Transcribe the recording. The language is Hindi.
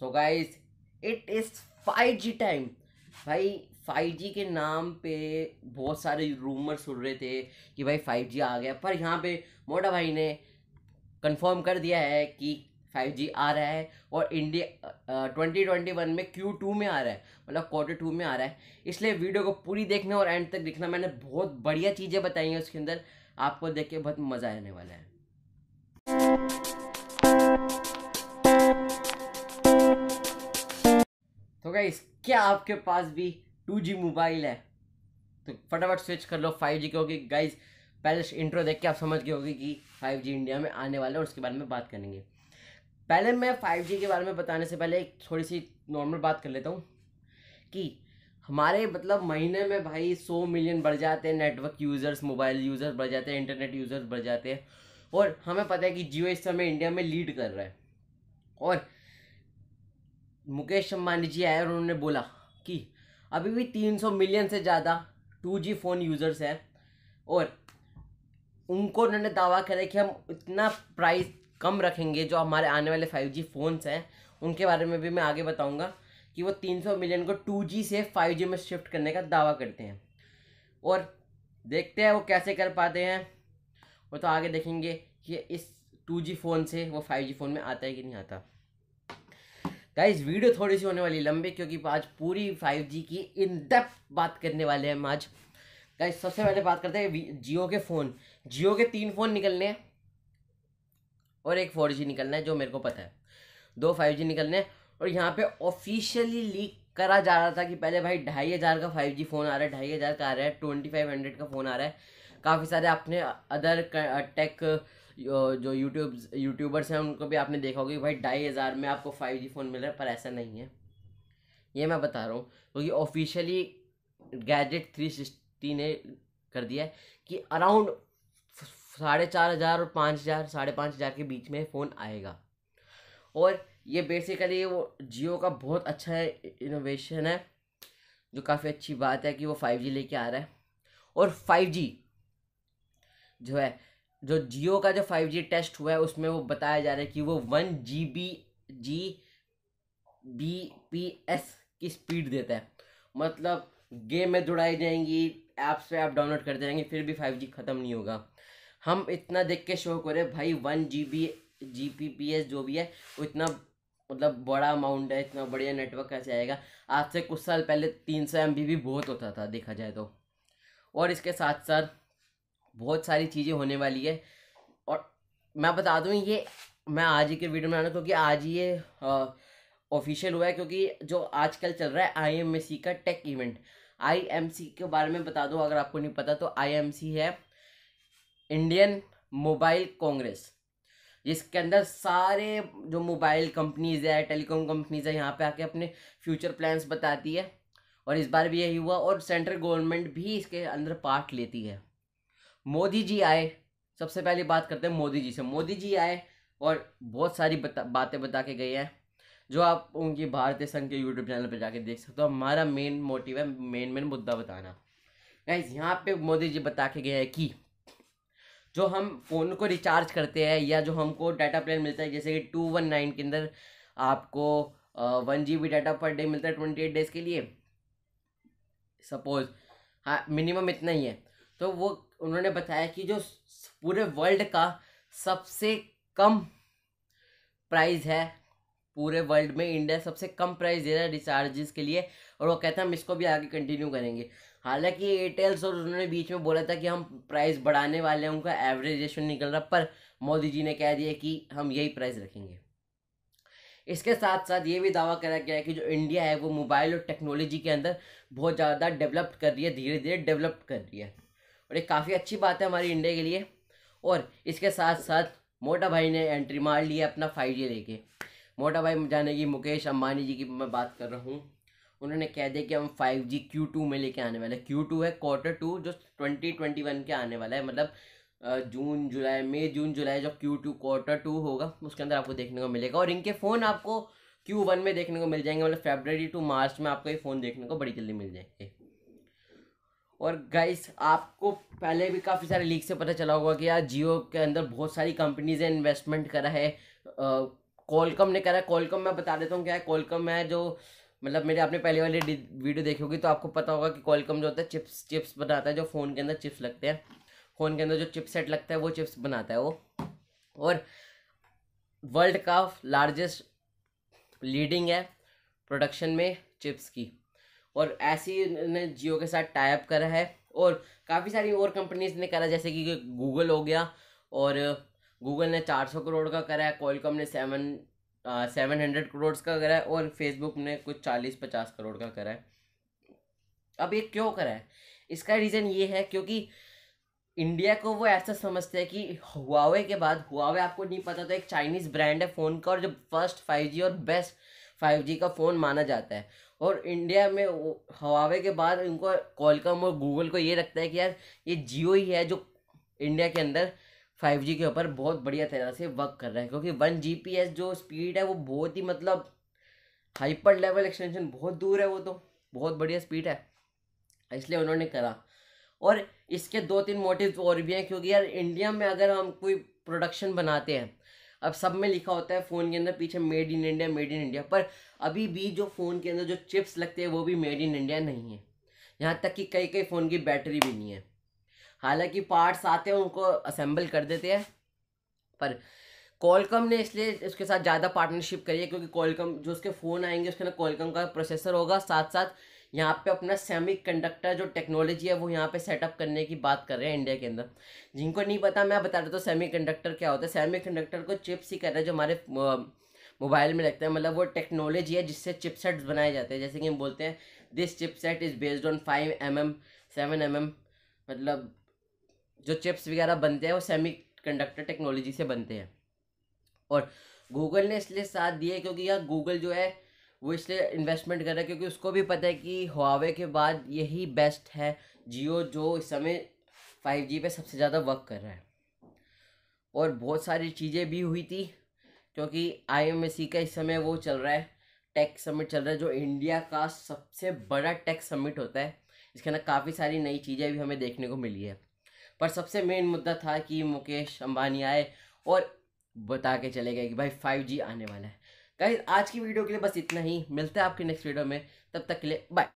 so guys it is five G time भाई फाइव जी के नाम पे बहुत सारे रूमर सुन रहे थे कि भाई फाइव जी आ गया पर यहाँ पे मोटा भाई ने कंफर्म कर दिया है कि फाइव जी आ रहा है और इंडिया ट्वेंटी ट्वेंटी वन में क्यू टू में आ रहा है मतलब क्वार्टर टू में आ रहा है इसलिए वीडियो को पूरी देखना और एंड तक देखना मैंने बहुत बढ़िया चीज़ें बताई हैं उसके अंदर आपको देख के बहुत मज़ा आने वाला है गाइस क्या आपके पास भी टू जी मोबाइल है तो फटाफट स्विच कर लो फाइव जी क्योंकि गाइज पहले इंट्रो देख के आप समझ गए होगी कि फाइव जी इंडिया में आने वाला है और उसके बारे में बात करेंगे पहले मैं फाइव जी के बारे में बताने से पहले एक थोड़ी सी नॉर्मल बात कर लेता हूँ कि हमारे मतलब महीने में भाई सौ मिलियन बढ़ जाते हैं नेटवर्क यूज़र्स मोबाइल यूज़र्स बढ़ जाते हैं इंटरनेट यूज़र्स बढ़ जाते हैं और हमें पता है कि जियो इस समय इंडिया में लीड कर रहा है और मुकेश अम्बानी जी आए और उन्होंने बोला कि अभी भी 300 मिलियन से ज़्यादा 2G फ़ोन यूज़र्स हैं और उनको उन्होंने दावा करा कि हम इतना प्राइस कम रखेंगे जो हमारे आने वाले 5G फ़ोन्स हैं उनके बारे में भी मैं आगे बताऊंगा कि वो 300 मिलियन को 2G से 5G में शिफ्ट करने का दावा करते हैं और देखते हैं वो कैसे कर पाते हैं वो तो आगे देखेंगे कि इस जी फ़ोन से वो जी फ़ोन में आता है कि नहीं आता गाइज वीडियो थोड़ी सी होने वाली लंबी क्योंकि आज पूरी 5G की इन डेप्थ बात करने वाले हैं हम आज गाइज सबसे पहले बात करते हैं जियो के फ़ोन जियो के तीन फ़ोन निकलने हैं और एक 4G निकलना है जो मेरे को पता है दो 5G निकलने हैं और यहाँ पे ऑफिशियली लीक करा जा रहा था कि पहले भाई ढाई हज़ार का 5G फ़ोन आ रहा है ढाई हज़ार का आ रहा है ट्वेंटी फाइव हंड्रेड का फ़ोन आ रहा है काफ़ी सारे आपने अदर टेक जो यूट्यूब यूट्यूबर्स हैं उनको भी आपने देखा होगा कि भाई ढाई हज़ार में आपको फाइव जी फ़ोन मिल रहा है पर ऐसा नहीं है ये मैं बता रहा हूँ क्योंकि ऑफिशियली गैजेट थ्री सिक्सटी ने कर दिया है कि अराउंड साढ़े चार हज़ार और पाँच हज़ार साढ़े पाँच हज़ार के बीच में फ़ोन आएगा और ये बेसिकली वो जियो का बहुत अच्छा इनोवेशन है जो काफ़ी अच्छी बात है कि वो फाइव जी लेके आ रहा है और फाइव जी जो है जो जियो का जो फाइव जी टेस्ट हुआ है उसमें वो बताया जा रहा है कि वो one G B G B P S की स्पीड देता है मतलब गेम में जुड़ाई जाएंगी ऐप्स पे आप डाउनलोड करते जाएंगे फिर भी फाइव जी ख़त्म नहीं होगा हम इतना देख के शो करें भाई one G B G P P S जो भी है वो इतना मतलब बड़ा अमाउंट है इतना बढ़िया नेटवर्क कैसे आएगा आज से कुछ साल पहले तीन सौ एम बी भी बहुत होता था देखा जाए तो और इसके साथ साथ बहुत सारी चीज़ें होने वाली है और मैं बता दूँ ये मैं आज ही के वीडियो में आना क्योंकि आज ये ऑफिशियल हुआ है क्योंकि जो आजकल चल रहा है आईएमसी का टेक इवेंट आईएमसी के बारे में बता दूँ अगर आपको नहीं पता तो आईएमसी है इंडियन मोबाइल कांग्रेस जिसके अंदर सारे जो मोबाइल कंपनीज है टेलीकॉम कंपनीज है यहाँ पे आके अपने फ्यूचर प्लान्स बताती है और इस बार भी यही हुआ और सेंट्रल गवर्नमेंट भी इसके अंदर पार्ट लेती है मोदी जी आए सबसे पहले बात करते हैं मोदी जी से मोदी जी आए और बहुत सारी बता, बातें बता के गए हैं जो आप उनकी भारतीय संघ के यूट्यूब चैनल पर जाके देख सकते हो हमारा मेन मोटिव है मेन मेन मुद्दा बताना गाइज यहाँ पे मोदी जी बता के गए हैं कि जो हम फ़ोन को रिचार्ज करते हैं या जो हमको डाटा प्लान मिलता है जैसे कि टू वन नाइन के अंदर आपको one G B data per day मिलता है ट्वेंटी एट डेज़ के लिए सपोज़ हाँ मिनिमम इतना ही है तो वो उन्होंने बताया कि जो पूरे वर्ल्ड का सबसे कम प्राइस है पूरे वर्ल्ड में इंडिया सबसे कम प्राइस दे रहा है रिचार्जेस के लिए और वो कहता है हम इसको भी आगे कंटिन्यू करेंगे हालांकि एयरटेल्स और उन्होंने बीच में बोला था कि हम प्राइस बढ़ाने वाले हैं उनका एवरेज रेशन निकल रहा पर मोदी जी ने कह दिया कि हम यही प्राइस रखेंगे इसके साथ साथ ये भी दावा करा गया है कि जो इंडिया है वो मोबाइल और टेक्नोलॉजी के अंदर बहुत ज़्यादा डेवलप कर रही है धीरे धीरे डेवलप कर रही है और ये काफ़ी अच्छी बात है हमारी इंडिया के लिए और इसके साथ साथ मोटा भाई ने एंट्री मार ली है अपना फाइव जी लेके मोटा भाई जाने की मुकेश अंबानी जी की मैं बात कर रहा हूँ उन्होंने कह दिया कि हम फाइव जी क्यू टू में लेके आने वाले क्यू टू है क्वार्टर टू जो ट्वेंटी ट्वेंटी वन के आने वाला है मतलब जून जुलाई मई जून जुलाई जो क्यू टू क्वार्टर टू होगा उसके अंदर आपको देखने को मिलेगा और इनके फ़ोन आपको क्यू वन में देखने को मिल जाएंगे मतलब फेबररी टू मार्च में आपको ये फ़ोन देखने को बड़ी जल्दी मिल जाएंगे और गाइस आपको पहले भी काफ़ी सारे लीक से पता चला होगा कि यार जियो के अंदर बहुत सारी कंपनीज ने इन्वेस्टमेंट करा है कॉलकम ने करा है कॉलकम मैं बता देता हूँ क्या है कॉलकम है जो मतलब मेरे आपने पहले वाली वीडियो देखी होगी तो आपको पता होगा कि कॉलकम जो होता है चिप्स चिप्स बनाता है जो फ़ोन के अंदर चिप्स लगते हैं फ़ोन के अंदर जो चिप सेट लगता है वो चिप्स बनाता है वो और वर्ल्ड का लार्जेस्ट लीडिंग है प्रोडक्शन में चिप्स की और ऐसे ही उन्होंने जियो के साथ टाइप करा है और काफ़ी सारी और कंपनीज ने करा जैसे कि गूगल हो गया और गूगल ने चार सौ करोड़ का करा है कॉलकॉम ने सेवन सेवन हंड्रेड करोड़ का करा है और फेसबुक ने कुछ चालीस पचास करोड़ का करा है अब ये क्यों करा है इसका रीज़न ये है क्योंकि इंडिया को वो ऐसा समझते हैं कि हुआवे के बाद हुआवे आपको नहीं पता तो एक चाइनीज़ ब्रांड है फ़ोन का और जो फर्स्ट फाइव और बेस्ट फाइव का फ़ोन माना जाता है और इंडिया में हवावे के बाद इनको कॉलकॉम और गूगल को ये लगता है कि यार ये जियो ही है जो इंडिया के अंदर फाइव जी के ऊपर बहुत बढ़िया तरह से वर्क कर रहा है क्योंकि वन जी पी एस जो स्पीड है वो बहुत ही मतलब हाइपर लेवल एक्सटेंशन बहुत दूर है वो तो बहुत बढ़िया स्पीड है इसलिए उन्होंने करा और इसके दो तीन मोटिव और भी हैं क्योंकि यार इंडिया में अगर हम कोई प्रोडक्शन बनाते हैं अब सब में लिखा होता है फ़ोन के अंदर पीछे made in India made in India पर अभी भी जो फ़ोन के अंदर जो चिप्स लगते हैं वो भी मेड इन इंडिया नहीं है यहाँ तक कि कई कई फ़ोन की बैटरी भी नहीं है हालांकि पार्ट्स आते हैं उनको असेंबल कर देते हैं पर कॉलकम ने इसलिए उसके साथ ज़्यादा पार्टनरशिप करी है क्योंकि कॉलकम जो उसके फ़ोन आएंगे उसके अंदर कॉलकम का प्रोसेसर होगा साथ साथ यहाँ पे अपना सेमी कंडक्टर जो टेक्नोलॉजी है वो यहाँ पे सेटअप करने की बात कर रहे हैं इंडिया के अंदर जिनको नहीं पता मैं बता देता हूँ सेमी कंडक्टर क्या होता है सेमी कंडक्टर को चिप्स ही कर रहे हैं जो हमारे मोबाइल में लगता है मतलब वो टेक्नोलॉजी है जिससे चिपसेट्स बनाए जाते हैं जैसे कि हम बोलते हैं this chipset is based on five M M seven M M मतलब जो चिप्स वगैरह बनते हैं वो सेमी कंडक्टर टेक्नोलॉजी से बनते हैं और गूगल ने इसलिए साथ है क्योंकि यार गूगल जो है वो इसलिए इन्वेस्टमेंट कर रहा है क्योंकि उसको भी पता है कि हुआवे के बाद यही बेस्ट है जियो जो इस समय फाइव जी पर सबसे ज़्यादा वर्क कर रहा है और बहुत सारी चीज़ें भी हुई थी क्योंकि आई एम एस सी का इस समय वो चल रहा है टेक समिट चल रहा है जो इंडिया का सबसे बड़ा टेक समिट होता है इसके अंदर काफ़ी सारी नई चीज़ें भी हमें देखने को मिली है पर सबसे मेन मुद्दा था कि मुकेश अंबानी आए और बता के चले गए कि भाई फाइव जी आने वाला है गाइज आज की वीडियो के लिए बस इतना ही मिलते हैं आपके नेक्स्ट वीडियो में तब तक के लिए बाय